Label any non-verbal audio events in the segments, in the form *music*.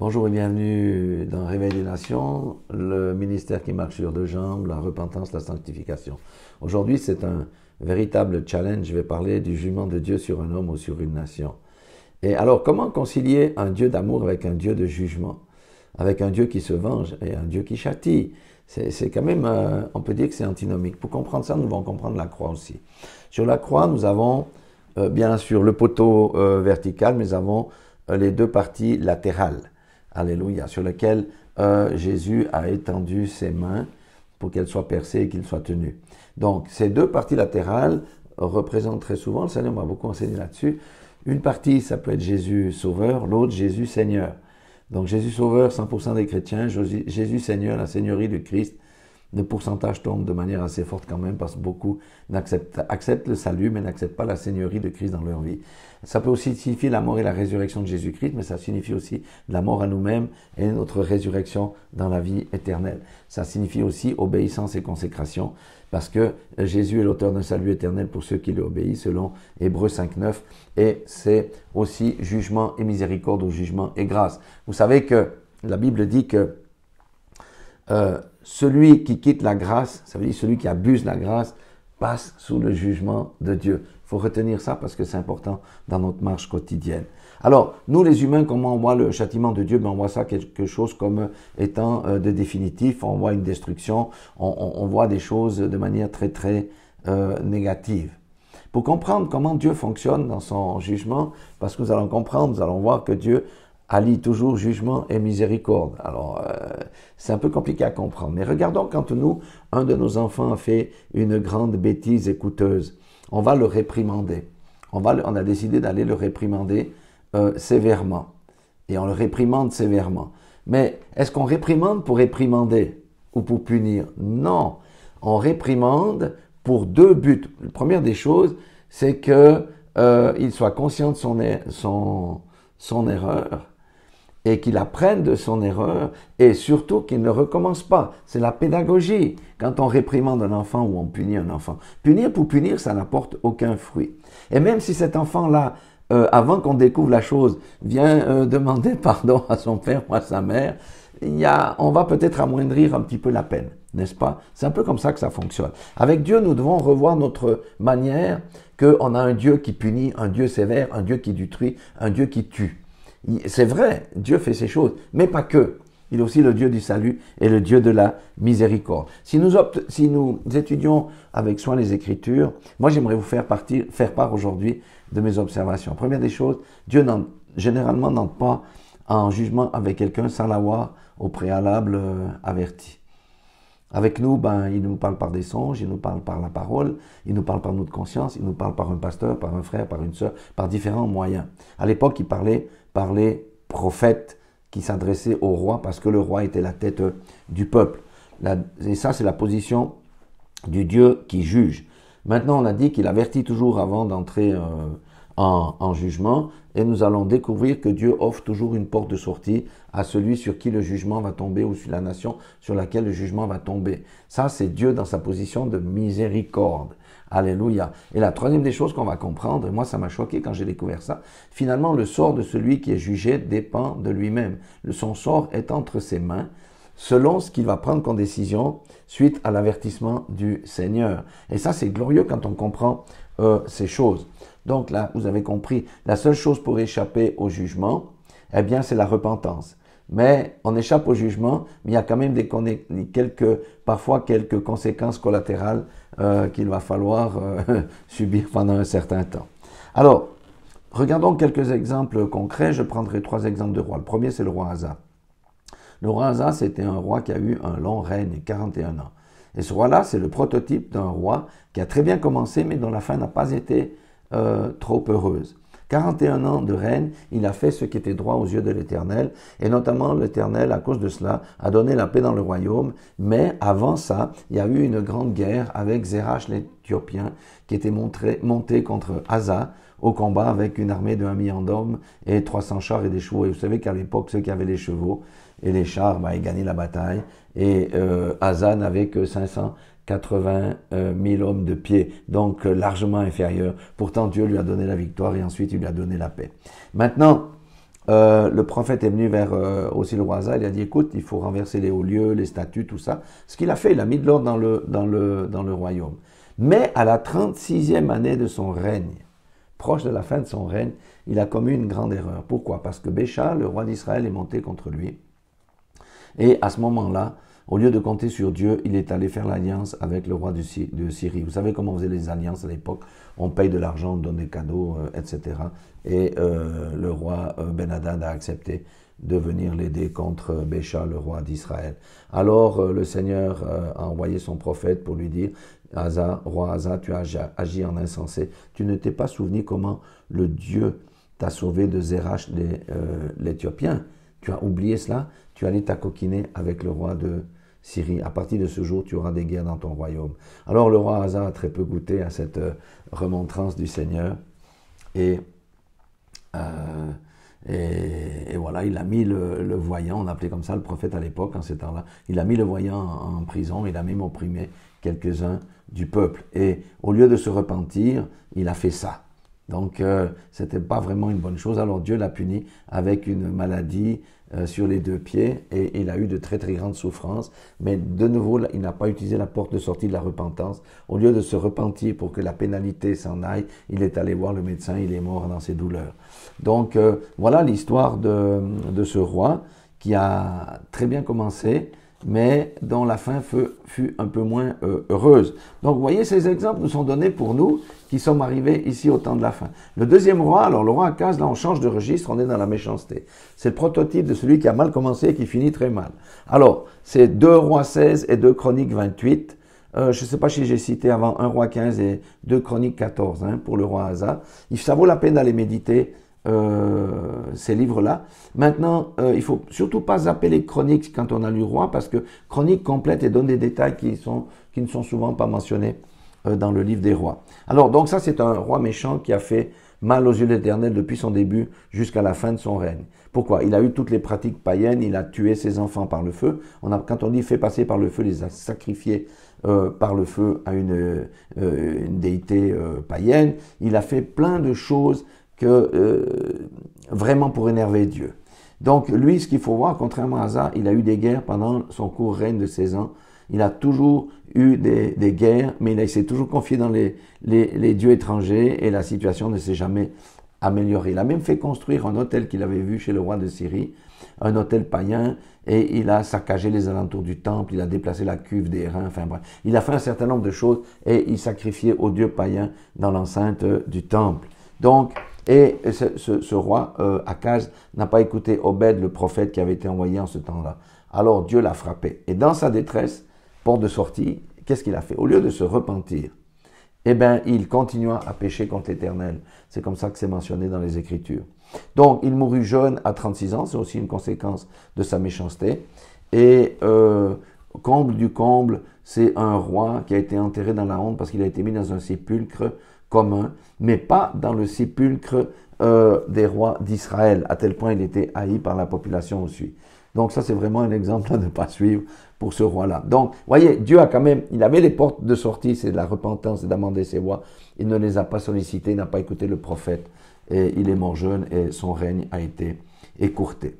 Bonjour et bienvenue dans Réveil des Nations, le ministère qui marche sur deux jambes, la repentance, la sanctification. Aujourd'hui, c'est un véritable challenge. Je vais parler du jugement de Dieu sur un homme ou sur une nation. Et alors, comment concilier un Dieu d'amour avec un Dieu de jugement, avec un Dieu qui se venge et un Dieu qui châtie C'est quand même, euh, on peut dire que c'est antinomique. Pour comprendre ça, nous allons comprendre la croix aussi. Sur la croix, nous avons euh, bien sûr le poteau euh, vertical, mais nous avons les deux parties latérales. Alléluia, sur lequel euh, Jésus a étendu ses mains pour qu'elles soient percées et qu'il soit tenu. Donc, ces deux parties latérales représentent très souvent, le Seigneur m'a beaucoup enseigné là-dessus, une partie, ça peut être Jésus Sauveur, l'autre Jésus Seigneur. Donc Jésus Sauveur, 100% des chrétiens, Jésus Seigneur, la Seigneurie du Christ, le pourcentage tombe de manière assez forte quand même parce que beaucoup acceptent, le salut mais n'acceptent pas la seigneurie de Christ dans leur vie. Ça peut aussi signifier la mort et la résurrection de Jésus-Christ, mais ça signifie aussi la mort à nous-mêmes et notre résurrection dans la vie éternelle. Ça signifie aussi obéissance et consécration parce que Jésus est l'auteur d'un salut éternel pour ceux qui lui obéissent selon Hébreu 5.9 et c'est aussi jugement et miséricorde au jugement et grâce. Vous savez que la Bible dit que euh, celui qui quitte la grâce, ça veut dire celui qui abuse la grâce, passe sous le jugement de Dieu. Il faut retenir ça parce que c'est important dans notre marche quotidienne. Alors, nous les humains, comment on voit le châtiment de Dieu ben, On voit ça quelque chose comme euh, étant euh, de définitif, on voit une destruction, on, voit des choses de manière très très euh, négative. Pour comprendre comment Dieu fonctionne dans son jugement, parce que nous allons comprendre, nous allons voir que Dieu allie toujours jugement et miséricorde. Alors, c'est un peu compliqué à comprendre. Mais regardons quand nous, un de nos enfants a fait une grande bêtise écouteuse. On va le réprimander. On, va, on a décidé d'aller le réprimander euh, sévèrement. Et on le réprimande sévèrement. Mais est-ce qu'on réprimande pour réprimander ou pour punir Non. On réprimande pour deux buts. La première des choses, c'est que euh, il soit conscient de son er, erreur et qu'il apprenne de son erreur et surtout qu'il ne recommence pas. C'est la pédagogie quand on réprimande un enfant ou on punit un enfant. Punir pour punir, ça n'apporte aucun fruit. Et même si cet enfant-là, euh, avant qu'on découvre la chose, vient euh, demander *laughs* pardon à son père ou à sa mère, il y a, on va peut-être amoindrir un petit peu la peine, n'est-ce pas C'est un peu comme ça que ça fonctionne. Avec Dieu, nous devons revoir notre manière qu'on a un Dieu qui punit, un Dieu sévère, un Dieu qui détruit, un Dieu qui tue. C'est vrai, Dieu fait ces choses, mais pas que. Il est aussi le Dieu du salut et le Dieu de la miséricorde. Si nous, étudions avec soin les Écritures, moi j'aimerais vous faire, part aujourd'hui de mes observations. Première des choses, Dieu généralement n'entre pas en jugement avec quelqu'un sans l'avoir au préalable euh, averti. Avec nous, ben, il nous parle par des songes, il nous parle par la parole, il nous parle par notre conscience, il nous parle par un pasteur, par un frère, par une sœur, par différents moyens. À l'époque, il parlait par les prophètes qui s'adressaient au roi parce que le roi était la tête euh, du peuple. et ça, c'est la position du Dieu qui juge. Maintenant, on a dit qu'il avertit toujours avant d'entrer euh, en, jugement et nous allons découvrir que Dieu offre toujours une porte de sortie à celui sur qui le jugement va tomber ou sur la nation sur laquelle le jugement va tomber. Ça, c'est Dieu dans sa position de miséricorde. Alléluia. Et la troisième des choses qu'on va comprendre, et moi ça m'a choqué quand j'ai découvert ça, finalement le sort de celui qui est jugé dépend de lui-même. Son sort est entre ses mains selon ce qu'il va prendre comme décision suite à l'avertissement du Seigneur. Et ça c'est glorieux quand on comprend euh, ces choses. Donc là, vous avez compris, la seule chose pour échapper au jugement, eh bien, c'est la repentance. Mais on échappe au jugement, mais il y a quand même des quelques, parfois quelques conséquences collatérales euh, qu'il va falloir euh, *laughs* subir pendant un certain temps. Alors, regardons quelques exemples concrets. Je prendrai trois exemples de rois. Le premier, c'est le roi Asa. Le roi Asa, c'était un roi qui a eu un long règne, 41 ans. Et ce roi-là, c'est le prototype d'un roi qui a très bien commencé, mais dont la fin n'a pas été euh, trop heureuse. 41 ans de règne, il a fait ce qui était droit aux yeux de l'Éternel, et notamment l'Éternel, à cause de cela, a donné la paix dans le royaume, mais avant ça, il y a eu une grande guerre avec Zérach l'Éthiopien, qui était montré, monté contre Haza au combat avec une armée de 1 million d'hommes et 300 chars et des chevaux. Et vous savez qu'à l'époque, ceux qui avaient les chevaux et les chars, bah, ils gagnaient la bataille, et Haza euh, n'avait que 500 80 000 euh, hommes de pied, donc euh, largement inférieur. Pourtant, Dieu lui a donné la victoire et ensuite il lui a donné la paix. Maintenant, euh, le prophète est venu vers aussi le roi il a dit écoute, il faut renverser les hauts lieux, les statues, tout ça. Ce qu'il a fait, il a mis de l'ordre dans le, le, dans le royaume. Mais à la 36e année de son règne, proche de la fin de son règne, il a commis une grande erreur. Pourquoi Parce que Bécha, le roi d'Israël, est monté contre lui. Et à ce moment-là, au lieu de compter sur Dieu, il est allé faire l'alliance avec le roi de Syrie. Vous savez comment on faisait les alliances à l'époque On paye de l'argent, on donne des cadeaux, etc. Euh, et euh, le roi euh, Ben-Hadad a accepté de venir l'aider contre Bécha, le roi d'Israël. Alors le Seigneur a envoyé son prophète pour lui dire, Asa, roi Asa, tu as agi en insensé. Tu ne t'es pas souvenu comment le Dieu t'a sauvé de Zérach l'Éthiopien. tu as oublié cela, tu allé t'acoquiner avec le roi de Syrie. À partir de ce jour, tu auras des guerres dans ton royaume. Alors le roi Asa a très peu goûté à cette euh, remontrance du Seigneur. Euh, et, et, voilà, il a mis le, voyant, on appelait comme ça le prophète à l'époque, en ces temps-là, il a mis le voyant en, prison, il a même opprimé quelques-uns du peuple. Et au lieu de se repentir, il a fait ça. Donc, euh, ce n'était pas vraiment une bonne chose. Alors Dieu l'a puni avec une maladie euh, sur les deux pieds et il a eu de très très grandes souffrances. Mais de nouveau, il n'a pas utilisé la porte de sortie de la repentance. Au lieu de se repentir pour que la pénalité s'en aille, il est allé voir le médecin, il est mort dans ses douleurs. Donc euh, voilà l'histoire de, de, ce roi qui a très bien commencé, mais dont la fin fut, un peu moins euh, heureuse. Donc vous voyez, ces exemples nous sont donnés pour nous qui sommes arrivés ici au temps de la fin. Le deuxième roi, alors le roi Akaz, là on change de registre, on est dans la méchanceté. C'est le prototype de celui qui a mal commencé et qui finit très mal. Alors, c'est deux rois 16 et 2 chroniques 28. Euh, je ne sais pas si j'ai cité avant 1 roi 15 et 2 chroniques 14 hein, pour le roi Asa. Ça vaut la peine d'aller méditer euh, ces livres-là. Maintenant, euh, il faut surtout pas zapper les chroniques quand on a lu roi, parce que chronique complète et donne des détails qui, sont, qui ne sont souvent pas mentionnés euh, dans le livre des rois. Alors, donc ça, c'est un roi méchant qui a fait mal aux yeux de l'Éternel depuis son début jusqu'à la fin de son règne. Pourquoi Il a eu toutes les pratiques païennes, il a tué ses enfants par le feu. On a, quand on dit fait passer par le feu, il les a sacrifiés euh, par le feu à une, euh, une déité euh, païenne. Il a fait plein de choses que euh, vraiment pour énerver Dieu. Donc lui, ce qu'il faut voir, contrairement à ça, il a eu des guerres pendant son court règne de 16 ans. Il a toujours eu des, des guerres, mais il s'est toujours confié dans les, les, les, dieux étrangers et la situation ne s'est jamais améliorée. Il a même fait construire un hôtel qu'il avait vu chez le roi de Syrie, un hôtel païen, et il a saccagé les alentours du temple, il a déplacé la cuve des reins, enfin bref. Il a fait un certain nombre de choses et il sacrifiait aux dieux païens dans l'enceinte du temple. Donc, et ce, roi, euh, Akaz, n'a pas écouté Obed, le prophète qui avait été envoyé en ce temps-là. Alors Dieu l'a frappé. Et dans sa détresse, porte de sortie, qu'est-ce qu'il a fait Au lieu de se repentir, eh bien, il continua à pécher contre l'Éternel. C'est comme ça que c'est mentionné dans les Écritures. Donc, il mourut jeune à 36 ans, c'est aussi une conséquence de sa méchanceté. Et euh, comble du comble, c'est un roi qui a été enterré dans la honte parce qu'il a été mis dans un sépulcre commun, mais pas dans le sépulcre euh, des rois d'Israël, à tel point il était haï par la population aussi. Donc ça, c'est vraiment un exemple à ne pas suivre pour ce roi-là. Donc, voyez, Dieu a quand même, il avait les portes de sortie, c'est de la repentance et d'amender ses voies. Il ne les a pas sollicitées, il n'a pas écouté le prophète. Et il est mort jeune et son règne a été écourté.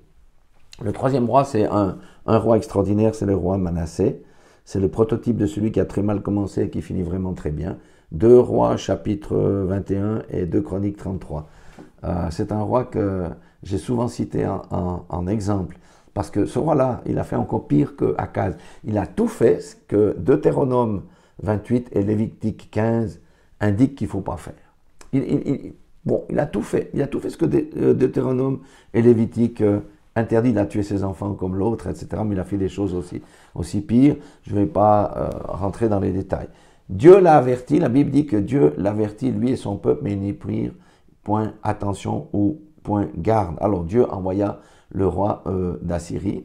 Le troisième roi, c'est un, roi extraordinaire, c'est le roi Manassé. C'est le prototype de celui qui a très mal commencé et qui finit vraiment très bien. Deux Rois chapitre 21 et deux Chroniques 33. Euh, c'est un roi que j'ai souvent cité en, exemple. Parce que ce roi-là, il a fait encore pire que Il a tout fait ce que Deutéronome 28 et Lévitique 15 indiquent qu'il ne faut pas faire. bon, il a tout fait. Il a tout fait ce que euh, Deutéronome et Lévitique euh, interdit, d'attuer ses enfants comme l'autre, etc. Mais il a fait des choses aussi, aussi pires. Je ne vais pas euh, rentrer dans les détails. Dieu l'a averti, la Bible dit que Dieu l'avertit, lui et son peuple, mais n'y prirent point attention ou point garde. Alors Dieu envoya le roi euh, d'Assyrie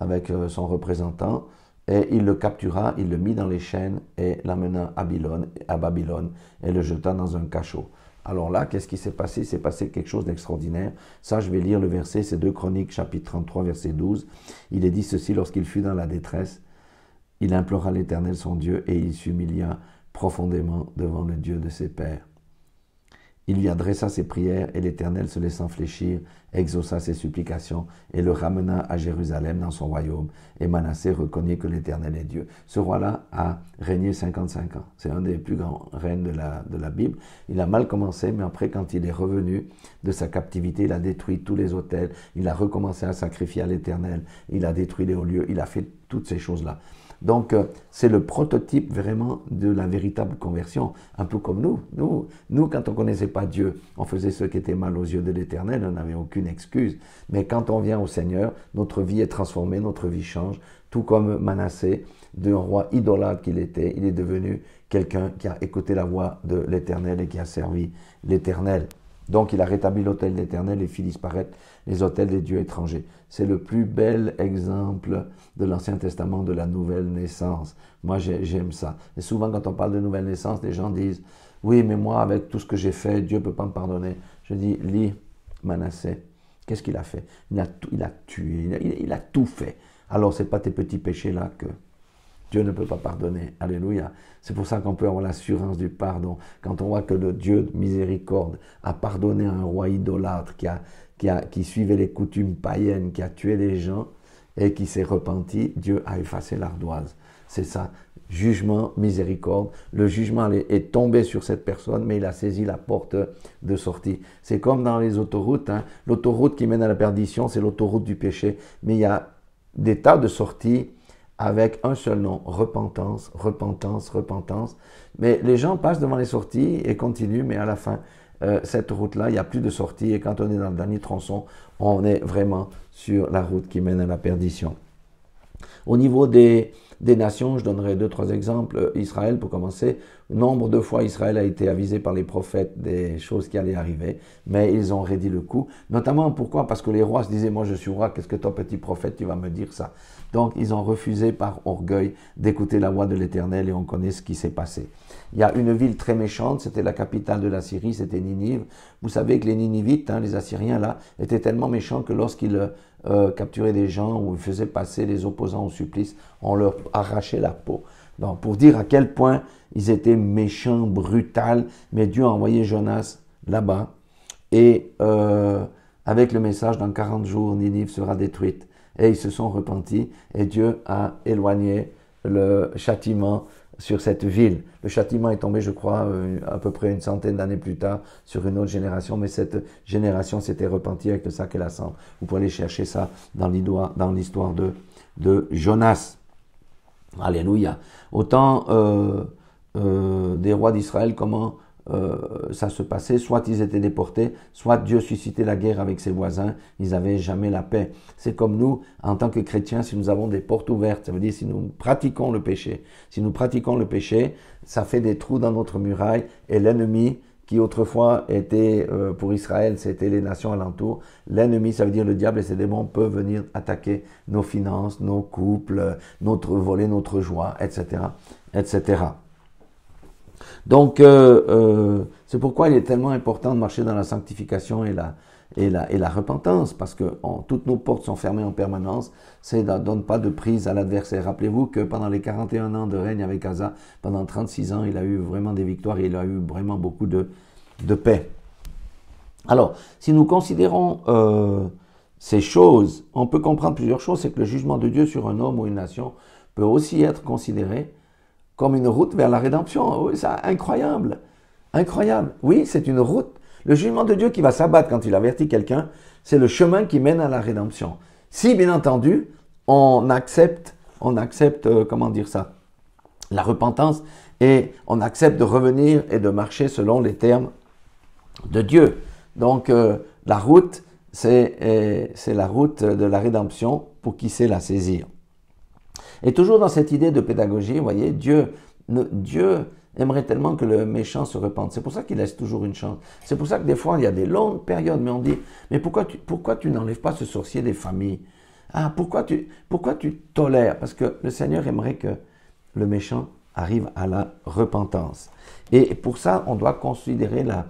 avec euh, son représentant et il le captura, il le mit dans les chaînes et l'amena à Babylone et le jeta dans un cachot. Alors là, qu'est-ce qui s'est passé Il s'est passé quelque chose d'extraordinaire. Ça, je vais lire le verset, c'est 2 Chroniques, chapitre 33, verset 12. Il est dit ceci, lorsqu'il fut dans la détresse, il implora l'Éternel son Dieu et il s'humilia profondément devant le Dieu de ses pères. Il lui adressa ses prières et l'Éternel se laissant fléchir, exauça ses supplications et le ramena à Jérusalem dans son royaume. Et Manassé reconnaît que l'Éternel est Dieu. Ce roi-là a régné 55 ans. C'est un des plus grands reines de la, de la Bible. Il a mal commencé, mais après, quand il est revenu de sa captivité, il a détruit tous les hôtels, il a recommencé à sacrifier à l'Éternel, il a détruit les hauts lieux, il a fait toutes ces choses-là. Donc, euh, c'est le prototype vraiment de la véritable conversion, un peu comme nous. Nous, nous quand on ne connaissait pas Dieu, on faisait ce qui était mal aux yeux de l'Éternel, on n'avait aucune excuse. Mais quand on vient au Seigneur, notre vie est transformée, notre vie change, tout comme Manassé, d'un roi idolâtre qu'il était, il est devenu quelqu'un qui a écouté la voix de l'Éternel et qui a servi l'Éternel. Donc il a rétabli l'autel d'Éternel et fit disparaître les autels des dieux étrangers. C'est le plus bel exemple de l'Ancien Testament de la nouvelle naissance. Moi j'aime ça. Et souvent quand on parle de nouvelle naissance, les gens disent, oui mais moi avec tout ce que j'ai fait, Dieu ne peut pas me pardonner. Je dis, lis Manassé. Qu'est-ce qu'il a fait il a, tout, il a tué, il a, il a tout fait. Alors ce n'est pas tes petits péchés là que... Dieu ne peut pas pardonner. Alléluia. C'est pour ça qu'on peut avoir l'assurance du pardon. Quand on voit que le Dieu de miséricorde a pardonné un roi idolâtre qui, a, qui, a, qui suivait les coutumes païennes, qui a tué les gens et qui s'est repenti, Dieu a effacé l'ardoise. C'est ça, jugement, miséricorde. Le jugement est tombé sur cette personne, mais il a saisi la porte de sortie. C'est comme dans les autoroutes. Hein. L'autoroute qui mène à la perdition, c'est l'autoroute du péché. Mais il y a des tas de sorties avec un seul nom, repentance, repentance, repentance. Mais les gens passent devant les sorties et continuent, mais à la fin, euh, cette route-là, il n'y a plus de sortie. Et quand on est dans le dernier tronçon, on est vraiment sur la route qui mène à la perdition. Au niveau des, nations, je donnerai deux, trois exemples. Israël, pour commencer, nombre de fois Israël a été avisé par les prophètes des choses qui allaient arriver, mais ils ont rédit le coup. Notamment, pourquoi Parce que les rois se disaient, moi je suis roi, qu'est-ce que ton petit prophète, tu vas me dire ça Donc ils ont refusé par orgueil d'écouter la voix de l'Éternel et on connaît ce qui s'est passé. Il y a une ville très méchante, c'était la capitale de la Syrie, c'était Ninive. Vous savez que les Ninivites, hein, les Assyriens là, étaient tellement méchants que lorsqu'ils euh, euh, capturer des gens où il faisait passer les opposants au supplice, on leur arrachait la peau. Donc, pour dire à quel point ils étaient méchants, brutaux, mais Dieu a envoyé Jonas là-bas. Et euh, avec le message, dans 40 jours, Ninive sera détruite. Et ils se sont repentis, et Dieu a éloigné le châtiment sur cette ville. Le châtiment est tombé, je crois, euh, à peu près une centaine d'années plus tard sur une autre génération, mais cette génération s'était repentie avec le sac et la cendre. Vous pouvez aller chercher ça dans l'histoire de, de, Jonas. Alléluia. Autant euh, euh, des rois d'Israël, comment euh, ça se passait, soit ils étaient déportés, soit Dieu suscitait la guerre avec ses voisins, ils n'avaient jamais la paix. C'est comme nous, en tant que chrétiens, si nous avons des portes ouvertes, ça veut dire si nous pratiquons le péché, si nous pratiquons le péché, ça fait des trous dans notre muraille et l'ennemi, qui autrefois était euh, pour Israël, c'était les nations alentour. L'ennemi, ça veut dire le diable et ses démons peuvent venir attaquer nos finances, nos couples, notre voler notre joie, etc., etc. Donc, euh, euh, c'est pourquoi il est tellement important de marcher dans la sanctification et la, et la, repentance, parce que toutes nos portes sont fermées en permanence. Ça ne donne pas de prise à l'adversaire. Rappelez-vous que pendant les 41 ans de règne avec Asa, pendant 36 ans, il a eu vraiment des victoires il a eu vraiment beaucoup de, de paix. Alors, si nous considérons euh, ces choses, on peut comprendre plusieurs choses. C'est que le jugement de Dieu sur un homme ou une nation peut aussi être considéré comme une route vers la rédemption. Oui, c'est incroyable. Incroyable. Oui, c'est une route. Le jugement de Dieu qui va s'abattre quand il avertit quelqu'un, c'est le chemin qui mène à la rédemption. Si, bien entendu, on accepte, on accepte, euh, comment dire ça, la repentance et on accepte de revenir et de marcher selon les termes de Dieu. Donc, euh, la route, c'est la route de la rédemption pour qui sait la saisir. Et toujours dans cette idée de pédagogie, vous voyez, Dieu, Dieu aimerait tellement que le méchant se repente. C'est pour ça qu'il laisse toujours une chance. C'est pour ça que des fois, il y a des longues périodes, mais on dit, mais pourquoi tu, pourquoi tu n'enlèves pas ce sorcier des familles Ah, pourquoi tu, pourquoi tu tolères Parce que le Seigneur aimerait que le méchant arrive à la repentance. Et pour ça, on doit considérer la...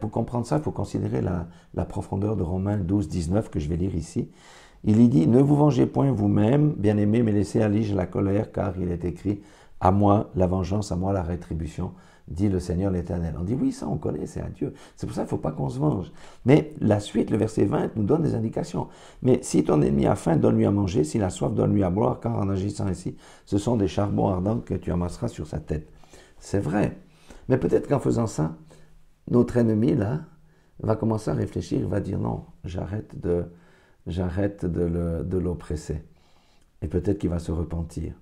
Pour comprendre ça, il faut considérer la, la profondeur de Romains 12, 19 que je vais lire ici. Il y dit, ne vous vengez point vous-même, bien aimé mais laissez à l'ige la colère, car il est écrit, à moi la vengeance, à moi la rétribution, dit le Seigneur l'Éternel. On dit, oui, ça on connaît, c'est à Dieu. C'est pour ça qu'il ne faut pas qu'on se venge. Mais la suite, le verset 20, nous donne des indications. Mais si ton ennemi a faim, donne-lui à manger, s'il a soif, donne-lui à boire, car en agissant ainsi, ce sont des charbons ardents que tu amasseras sur sa tête. C'est vrai. Mais peut-être qu'en faisant ça, notre ennemi, là, va commencer à réfléchir, va dire non, j'arrête de j'arrête de l'oppresser. Et peut-être qu'il va se repentir.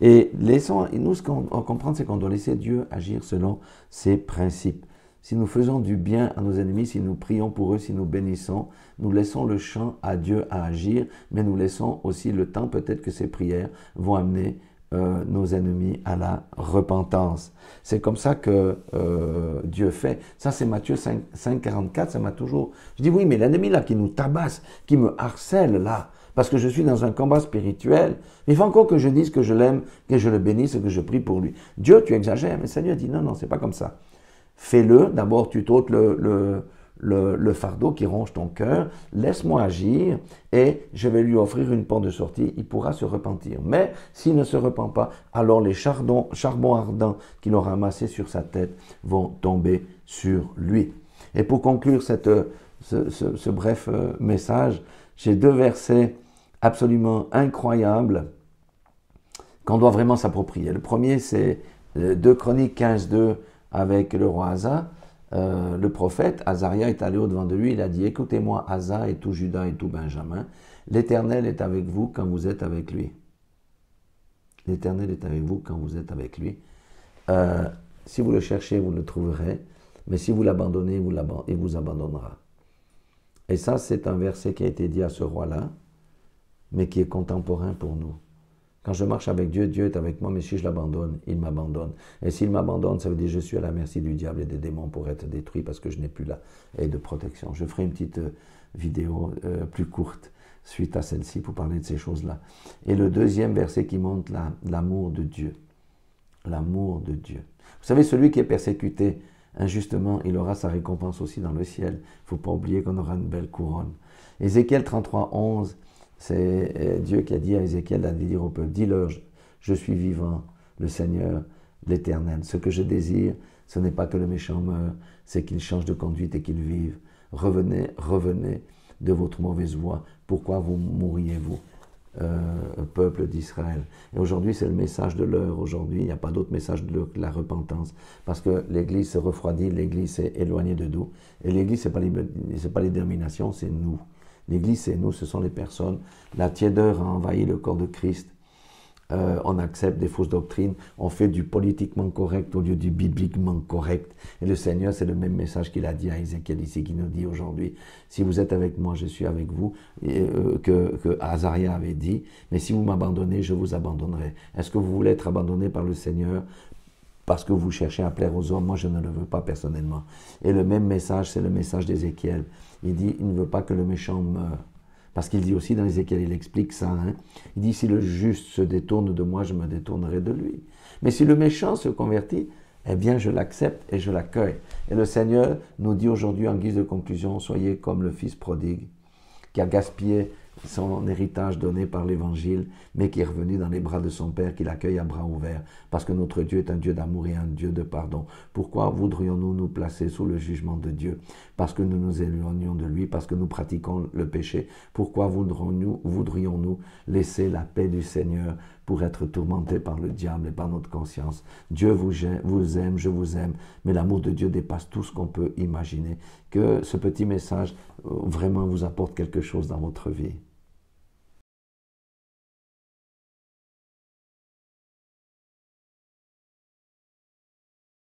Et laissons, nous, ce qu'on comprendre c'est qu'on doit laisser Dieu agir selon ses principes. Si nous faisons du bien à nos ennemis, si nous prions pour eux, si nous bénissons, nous laissons le champ à Dieu à agir, mais nous laissons aussi le temps peut-être que ces prières vont amener euh, nos ennemis à la repentance. C'est comme ça que euh, Dieu fait. Ça, c'est Matthieu 5, 44, ça m'a toujours... Je dis, oui, mais l'ennemi là qui nous tabasse, qui me harcèle là, parce que je suis dans un combat spirituel, il faut encore que je dise que je l'aime, que je le bénisse, que je prie pour lui. Dieu, tu exagères, mais Seigneur dit, non, non, c'est pas comme ça. Fais-le, d'abord tu t'ôtes le le, fardeau qui ronge ton cœur, laisse-moi agir et je vais lui offrir une porte de sortie, il pourra se repentir. Mais s'il ne se repent pas, alors les charbons ardents qu'il aura amassés sur sa tête vont tomber sur lui. Et pour conclure cette, euh, ce, bref euh, message, j'ai deux versets absolument incroyables qu'on doit vraiment s'approprier. Le premier, c'est 2 euh, Chroniques 15.2 avec le roi Asa, euh, le prophète, Azaria est allé au-devant de lui, il a dit, écoutez-moi, Asa et tout Judas et tout Benjamin, l'Éternel est avec vous quand vous êtes avec lui. L'Éternel est avec vous quand vous êtes avec lui. Euh, si vous le cherchez, vous le trouverez, mais si vous l'abandonnez, il vous abandonnera. Et ça, c'est un verset qui a été dit à ce roi-là, mais qui est contemporain pour nous. Quand je marche avec Dieu, Dieu est avec moi, mais si je l'abandonne, il m'abandonne. Et s'il m'abandonne, ça veut dire que je suis à la merci du diable et des démons pour être détruit parce que je n'ai plus la haie de protection. Je ferai une petite euh, vidéo euh, plus courte suite à celle-ci pour parler de ces choses-là. Et le deuxième verset qui montre l'amour de Dieu. L'amour de Dieu. Vous savez, celui qui est persécuté injustement, il aura sa récompense aussi dans le ciel. Il ne faut pas oublier qu'on aura une belle couronne. Ézéchiel 33, 11. C'est euh, Dieu qui a dit à Ézéchiel à dire au peuple, dis-leur, je suis vivant, le Seigneur, l'Éternel. Ce que je désire, ce n'est pas que le méchant meure, c'est qu'il change de conduite et qu'il vive. Revenez, revenez de votre mauvaise voie. Pourquoi vous mourriez-vous euh, peuple d'Israël. Et aujourd'hui, c'est le message de l'heure. Aujourd'hui, il n'y a pas d'autre message de que la repentance. Parce que l'Église se refroidit, l'Église s'est éloignée de nous. Et l'Église, ce n'est pas, les, pas les c'est nous. L'Église, c'est nous, ce sont les personnes. La tiédeur a envahi le corps de Christ. Euh, on accepte des fausses doctrines, on fait du politiquement correct au lieu du bibliquement correct. Et le Seigneur, c'est le même message qu'il a dit à Ézéchiel ici, qui nous dit aujourd'hui, si vous êtes avec moi, je suis avec vous, et, euh, que, que Azaria avait dit, mais si vous m'abandonnez, je vous abandonnerai. Est-ce que vous voulez être abandonné par le Seigneur parce que vous cherchez à plaire aux hommes. Moi, je ne le veux pas personnellement. Et le même message, c'est le message d'Ézéchiel. Il dit, il ne veut pas que le méchant meure. Parce qu'il dit aussi dans Ézéchiel, il explique ça. Hein. Il dit, si le juste se détourne de moi, je me détournerai de lui. Mais si le méchant se convertit, eh bien, je l'accepte et je l'accueille. Et le Seigneur nous dit aujourd'hui en guise de conclusion, soyez comme le Fils prodigue qui a gaspillé son héritage donné par l'Évangile, mais qui est revenu dans les bras de son Père, qui l'accueille à bras ouverts, parce que notre Dieu est un Dieu d'amour et un Dieu de pardon. Pourquoi voudrions-nous nous placer sous le jugement de Dieu Parce que nous nous éloignons de lui, parce que nous pratiquons le péché. Pourquoi voudrions -nous laisser la paix du Seigneur pour être tourmenté par le diable et par notre conscience. Dieu vous, vous aime, je vous aime, mais l'amour de Dieu dépasse tout ce qu'on peut imaginer. Que ce petit message euh, vraiment vous apporte quelque chose dans votre vie.